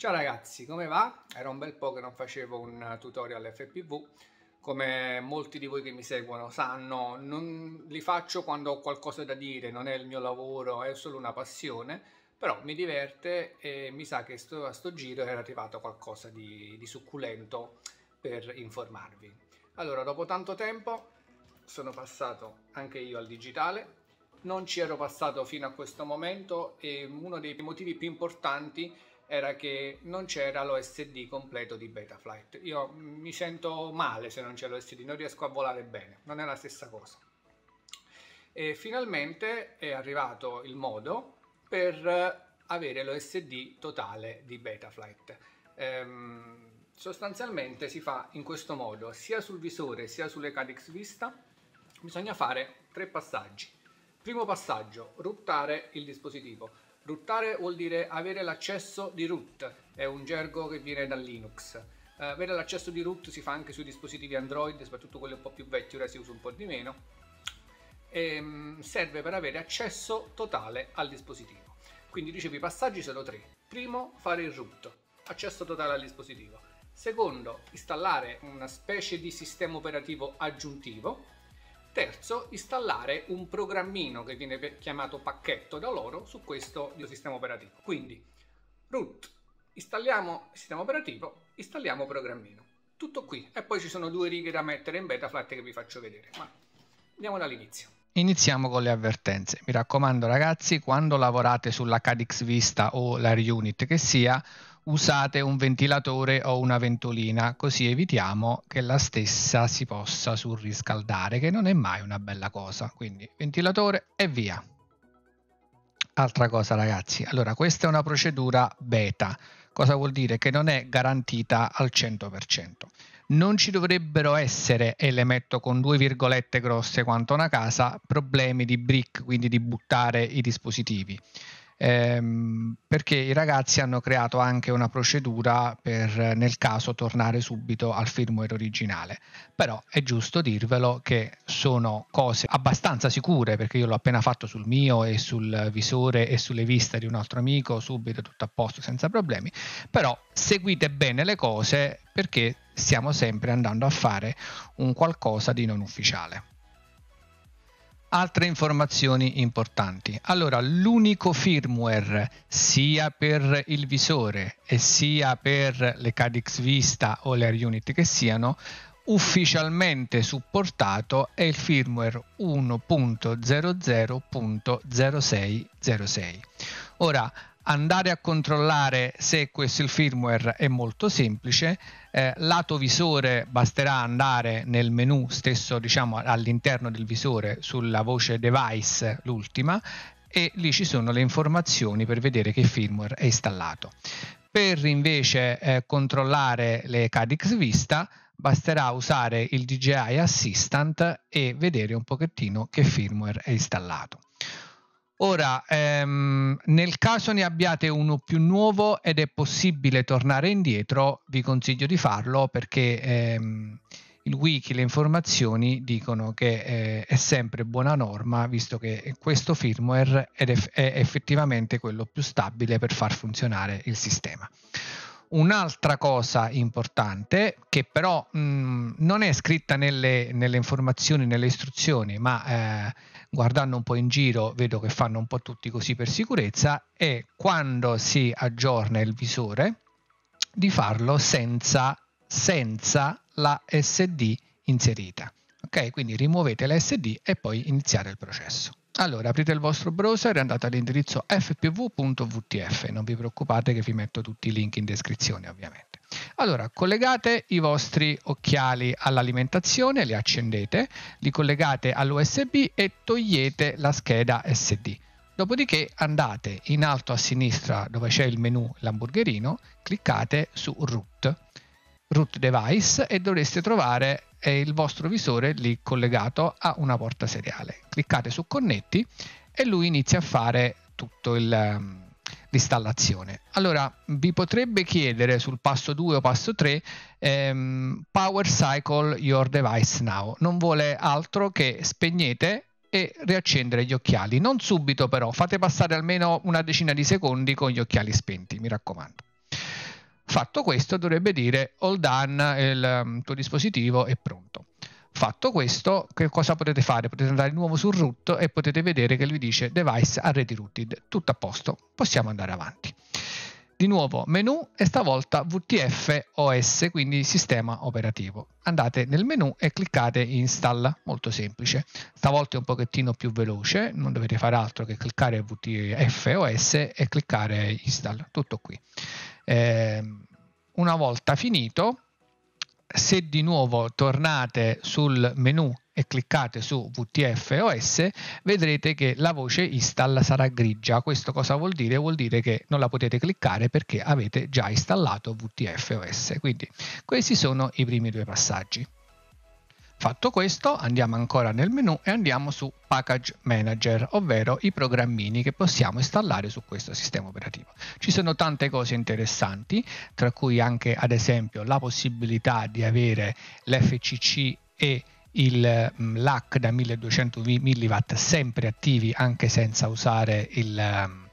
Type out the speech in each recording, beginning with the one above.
Ciao ragazzi, come va? Era un bel po' che non facevo un tutorial FPV. Come molti di voi che mi seguono sanno, non li faccio quando ho qualcosa da dire, non è il mio lavoro, è solo una passione, però mi diverte e mi sa che sto, a sto giro era arrivato qualcosa di, di succulento per informarvi. Allora, dopo tanto tempo sono passato anche io al digitale, non ci ero passato fino a questo momento e uno dei motivi più importanti è era che non c'era l'OSD completo di Betaflight. Io mi sento male se non c'è l'OSD, non riesco a volare bene, non è la stessa cosa. E finalmente è arrivato il modo per avere l'OSD totale di Betaflight. Ehm, sostanzialmente si fa in questo modo, sia sul visore sia sulle Cadix Vista bisogna fare tre passaggi. Primo passaggio, ruttare il dispositivo Ruttare vuol dire avere l'accesso di root, è un gergo che viene da Linux. Uh, avere l'accesso di root si fa anche sui dispositivi Android, soprattutto quelli un po' più vecchi, ora si usa un po' di meno. E, um, serve per avere accesso totale al dispositivo. Quindi dicevi, i passaggi sono tre. Primo, fare il root, accesso totale al dispositivo. Secondo, installare una specie di sistema operativo aggiuntivo, Terzo, installare un programmino che viene chiamato pacchetto da loro su questo sistema operativo. Quindi, root, installiamo sistema operativo, installiamo programmino. Tutto qui. E poi ci sono due righe da mettere in Betaflight che vi faccio vedere. Ma andiamo dall'inizio. Iniziamo con le avvertenze. Mi raccomando ragazzi, quando lavorate sulla Cadix Vista o la Reunit che sia, usate un ventilatore o una ventolina, così evitiamo che la stessa si possa surriscaldare, che non è mai una bella cosa. Quindi ventilatore e via. Altra cosa ragazzi, allora questa è una procedura beta, cosa vuol dire? Che non è garantita al 100%. Non ci dovrebbero essere, e le metto con due virgolette grosse quanto una casa, problemi di brick, quindi di buttare i dispositivi ehm, perché i ragazzi hanno creato anche una procedura per nel caso tornare subito al firmware originale. Però è giusto dirvelo che sono cose abbastanza sicure perché io l'ho appena fatto sul mio e sul visore e sulle viste di un altro amico, subito tutto a posto senza problemi, però seguite bene le cose perché stiamo sempre andando a fare un qualcosa di non ufficiale. Altre informazioni importanti. Allora, l'unico firmware sia per il visore e sia per le Cadix Vista o le Air Unit che siano ufficialmente supportato è il firmware 1.00.0606. Ora, andare a controllare se questo il firmware è molto semplice eh, lato visore basterà andare nel menu stesso diciamo all'interno del visore sulla voce device l'ultima e lì ci sono le informazioni per vedere che firmware è installato per invece eh, controllare le Cadix Vista basterà usare il DJI Assistant e vedere un pochettino che firmware è installato Ora, ehm, nel caso ne abbiate uno più nuovo ed è possibile tornare indietro, vi consiglio di farlo perché ehm, il wiki, le informazioni dicono che eh, è sempre buona norma visto che questo firmware è, eff- è effettivamente quello più stabile per far funzionare il sistema. Un'altra cosa importante, che però mh, non è scritta nelle, nelle, informazioni, nelle istruzioni, ma eh, guardando un po' in giro vedo che fanno un po' tutti così per sicurezza, è quando si aggiorna il visore di farlo senza, senza la SD inserita. Ok, quindi rimuovete la SD e poi iniziare il processo. Allora, aprite il vostro browser e andate all'indirizzo fpv.vtf, non vi preoccupate che vi metto tutti i link in descrizione ovviamente. Allora, collegate i vostri occhiali all'alimentazione, li accendete, li collegate all'USB e togliete la scheda SD. Dopodiché andate in alto a sinistra dove c'è il menu l'hamburgerino, cliccate su root, root device e dovreste trovare e il vostro visore lì collegato a una porta seriale. Cliccate su connetti e lui inizia a fare tutto il ehm, l'installazione. Allora, vi potrebbe chiedere sul passo 2 o passo 3 ehm, Power Cycle Your Device Now. Non vuole altro che spegnete e riaccendere gli occhiali. Non subito però, fate passare almeno una decina di secondi con gli occhiali spenti, mi raccomando. Fatto questo dovrebbe dire all done, il um, tuo dispositivo è pronto. Fatto questo, che cosa potete fare? Potete andare di nuovo sul root e potete vedere che lui dice device already rooted, tutto a posto, possiamo andare avanti. Di nuovo menu e stavolta WTF OS, quindi sistema operativo. Andate nel menu e cliccate install, molto semplice. Stavolta è un pochettino più veloce, non dovete fare altro che cliccare WTF OS e cliccare install, tutto qui. Eh, una volta finito, se di nuovo tornate sul menu e cliccate su WTF vedrete che la voce install sarà grigia. Questo cosa vuol dire? Vuol dire che non la potete cliccare perché avete già installato WTF Quindi questi sono i primi due passaggi. Fatto questo andiamo ancora nel menu e andiamo su Package Manager, ovvero i programmini che possiamo installare su questo sistema operativo. Ci sono tante cose interessanti, tra cui anche ad esempio la possibilità di avere l'FCC e il mm, LAC da 1200 mW sempre attivi anche senza usare il mm,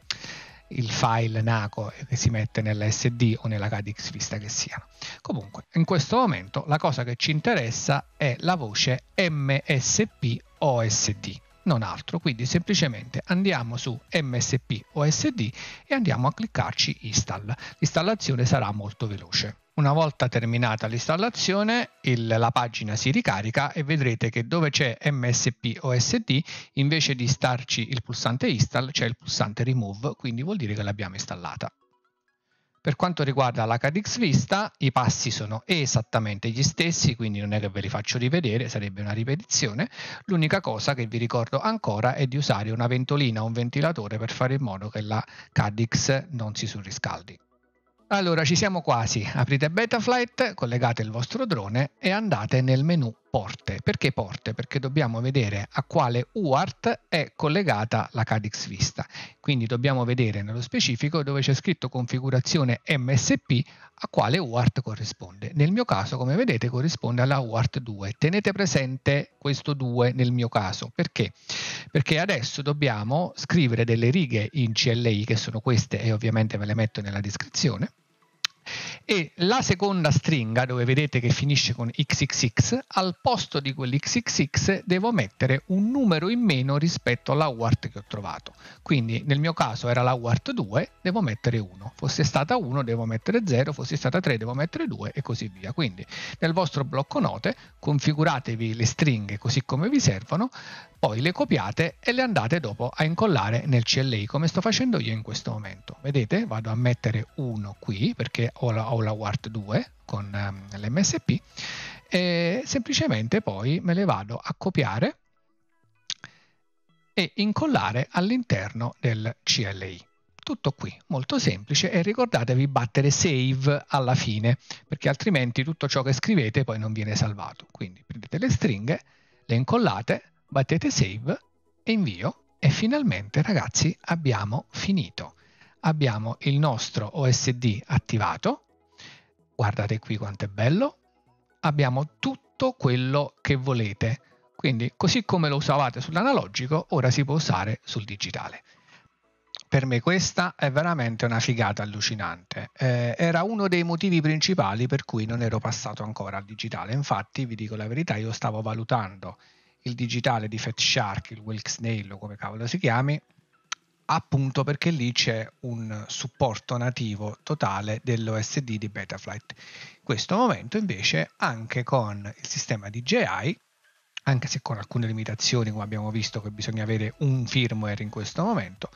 il file NACO che si mette nell'SD o nella CADX vista che sia. Comunque, in questo momento la cosa che ci interessa è la voce MSP OSD, non altro, quindi semplicemente andiamo su MSP OSD e andiamo a cliccarci install. L'installazione sarà molto veloce. Una volta terminata l'installazione, il, la pagina si ricarica e vedrete che dove c'è MSP OSD, invece di starci il pulsante install, c'è il pulsante remove, quindi vuol dire che l'abbiamo installata. Per quanto riguarda l'HDX Vista, i passi sono esattamente gli stessi, quindi non è che ve li faccio rivedere, sarebbe una ripetizione. L'unica cosa che vi ricordo ancora è di usare una ventolina o un ventilatore per fare in modo che la CADX non si surriscaldi. Allora ci siamo quasi, aprite Betaflight, collegate il vostro drone e andate nel menu porte. Perché porte? Perché dobbiamo vedere a quale UART è collegata la Cadix Vista. Quindi dobbiamo vedere nello specifico dove c'è scritto configurazione MSP a quale UART corrisponde. Nel mio caso, come vedete, corrisponde alla UART 2. Tenete presente questo 2 nel mio caso, perché? Perché adesso dobbiamo scrivere delle righe in CLI, che sono queste e ovviamente ve le metto nella descrizione, e la seconda stringa dove vedete che finisce con xxx al posto di quell'xxx devo mettere un numero in meno rispetto alla UART che ho trovato quindi nel mio caso era la UART 2 devo mettere 1 fosse stata 1 devo mettere 0 fosse stata 3 devo mettere 2 e così via quindi nel vostro blocco note configuratevi le stringhe così come vi servono poi le copiate e le andate dopo a incollare nel CLI come sto facendo io in questo momento vedete vado a mettere 1 qui perché ho la o la WART 2 con um, ehm, l'MSP e semplicemente poi me le vado a copiare e incollare all'interno del CLI. Tutto qui, molto semplice e ricordatevi battere save alla fine perché altrimenti tutto ciò che scrivete poi non viene salvato. Quindi prendete le stringhe, le incollate, battete save e invio e finalmente ragazzi abbiamo finito. Abbiamo il nostro OSD attivato guardate qui quanto è bello, abbiamo tutto quello che volete. Quindi così come lo usavate sull'analogico, ora si può usare sul digitale. Per me questa è veramente una figata allucinante. Eh, era uno dei motivi principali per cui non ero passato ancora al digitale. Infatti, vi dico la verità, io stavo valutando il digitale di Fat Shark, il Wilk Snail, come cavolo si chiami, appunto perché lì c'è un supporto nativo totale dell'OSD di Betaflight. In questo momento invece anche con il sistema DJI, anche se con alcune limitazioni come abbiamo visto che bisogna avere un firmware in questo momento,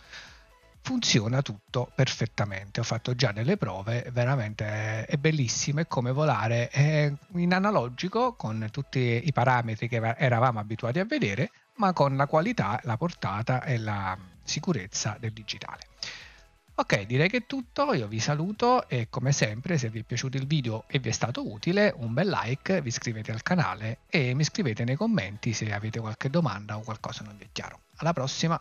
funziona tutto perfettamente. Ho fatto già delle prove, veramente è bellissimo, è come volare è in analogico con tutti i parametri che eravamo abituati a vedere, ma con la qualità, la portata e la sicurezza del digitale. Ok, direi che è tutto, io vi saluto e come sempre se vi è piaciuto il video e vi è stato utile un bel like, vi iscrivete al canale e mi scrivete nei commenti se avete qualche domanda o qualcosa non vi è chiaro. Alla prossima!